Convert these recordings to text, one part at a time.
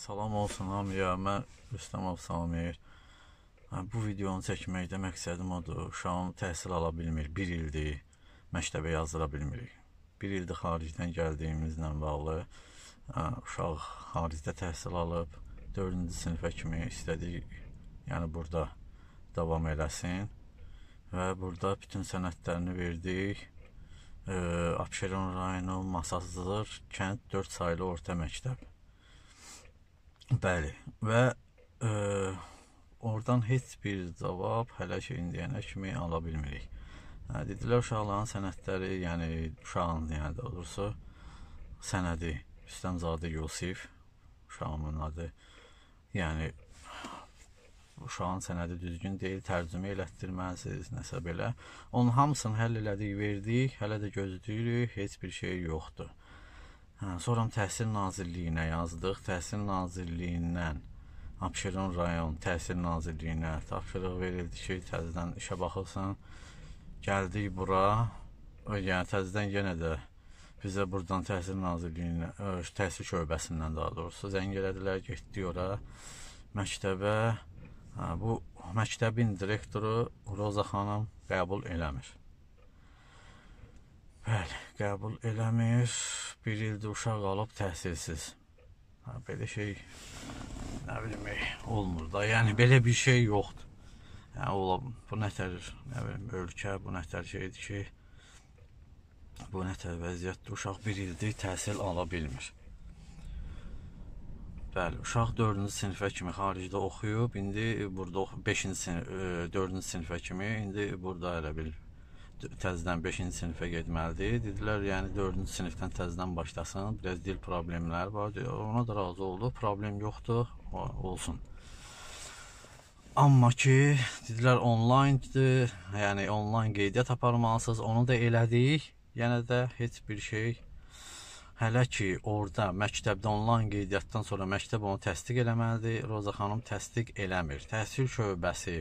Salam olsun hamıya. Mən Rüstəm Absalomir. Hə, bu videonu çəkməkdə məqsədim odur. Uşağım təhsil ala bilmir. 1 ildir məktəbə yazdıra bilmirik. 1 ildir xaricdən gəldiyimizlə bağlı hə, uşaq xaricdə təhsil alıb 4-cü sinifə kimi istədik, yəni burada davam eləsin. Və burada bütün sənədlərini verdik. Hə, Abşeron rayonu Masazır kənd 4 saylı orta məktəb. Bəli. Və ə, e, oradan heç bir cavab hələ ki indiyənə kimi ala bilmirik. Hə, dedilər uşaqların sənədləri, yəni uşağın, yəni daha doğrusu sənədi Rüstəmzadə Yusif uşağımın adı. Yəni uşağın sənədi düzgün deyil, tərcümə elətdirməlisiniz, nəsə belə. Onun hamısını həll elədik, verdik, hələ də gözləyirik, heç bir şey yoxdur. Hə, sonra Təhsil Nazirliyinə yazdıq. Təhsil Nazirliyindən Abşeron rayon Təhsil Nazirliyinə tapşırıq verildi ki, təzədən işə baxılsın. Gəldik bura. Yəni təzədən yenə də bizə burdan Təhsil Nazirliyinə, təhsil şöbəsindən daha doğrusu zəng elədilər, getdik ora məktəbə. Hə, bu məktəbin direktoru Roza xanım qəbul eləmir. Bəli, qəbul eləmir bir ildə uşaq qalıb təhsilsiz. Ha, belə şey nə bilmək eh, olmur da. Yəni belə bir şey yoxdur. Yəni ola bu nətər nə bilim ölkə, bu nətər şeydir ki, bu nətər vəziyyətdə uşaq bir ildir təhsil ala bilmir. Bəli, uşaq 4-cü sinifə kimi xaricdə oxuyub, indi burada 5-ci sinif, 4-cü e, sinifə kimi, indi burada elə bil təzədən 5-ci sinifə getməlidir. Dedilər, yəni 4-cü sinifdən təzədən başlasın. Biraz dil problemləri var. Ona da razı oldu. Problem yoxdur, olsun. Amma ki, dedilər onlayndır. Yəni onlayn qeydiyyat aparmalısınız. Onu da elədik. Yenə də heç bir şey Hələ ki orada məktəbdə onlayn qeydiyyatdan sonra məktəb onu təsdiq eləməlidir. Roza xanım təsdiq eləmir. Təhsil şöbəsi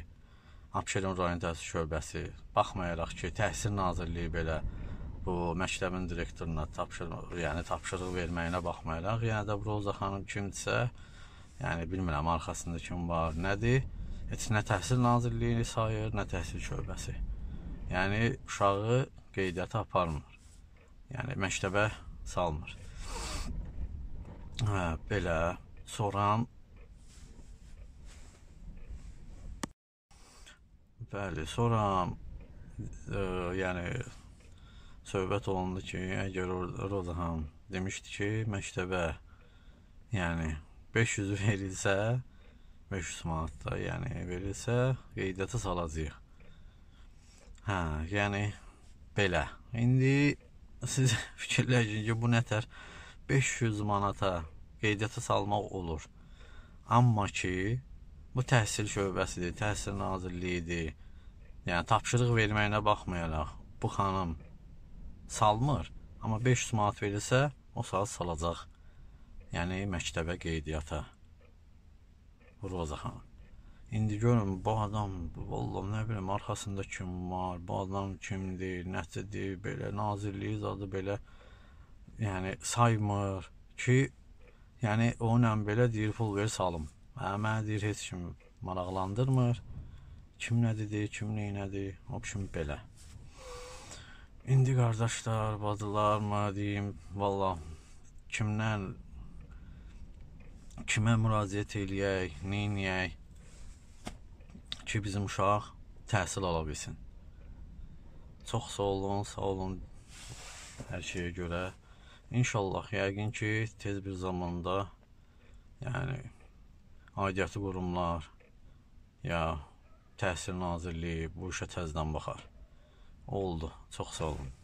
Abşeron rayon təhsil şöbəsi, baxmayaraq ki, Təhsil Nazirliyi belə bu məktəbin direktoruna tapşırıq, yəni tapşırıq verməyinə baxmayaraq, yenə yəni də bu Roza xanım kimsə, yəni bilmirəm arxasında kim var, nədir? Heç nə Təhsil Nazirliyini sayır, nə təhsil şöbəsi. Yəni uşağı qeydiyyata aparmır. Yəni məktəbə salmır. Hə, belə sonra Bəli, sonra ə, eh, yəni söhbət olundu ki, əgər Rodham demişdi ki, məktəbə yəni 500 verilsə 500 manat da yəni verilsə qeydiyyata salacağıq. Hə, yəni belə. İndi siz fikirləşin ki, bu nətər 500 manata qeydiyyata salmaq olur. Amma ki, Bu təhsil şöbəsidir, təhsil nazirliyidir. Yəni tapşırıq verməyinə baxmayaraq bu xanım salmır, amma 500 manat verilsə, o saat salacaq. Yəni məktəbə qeydiyyata. Roza xanım. İndi görün bu adam, vallam nə bilim arxasında kim var, bu adam kimdir, nəçidir, belə nazirliyi zadı belə yəni saymır ki, yəni onunla belə deyir pul ver salım. Mənə deyir heç kim maraqlandırmır. Kim nə dedi, kim neynədi, obşum belə. İndi qardaşlar, bacılar, mə deyim, vallah kimdən kimə müraciət eləyək, nə eləyək ki, bizim uşaq təhsil ala bilsin. Çox sağ olun, sağ olun hər şeyə görə. İnşallah, yəqin ki, tez bir zamanda yəni aidiyyəti qurumlar ya Təhsil Nazirliyi bu işə təzdən baxar. Oldu. Çox sağ olun.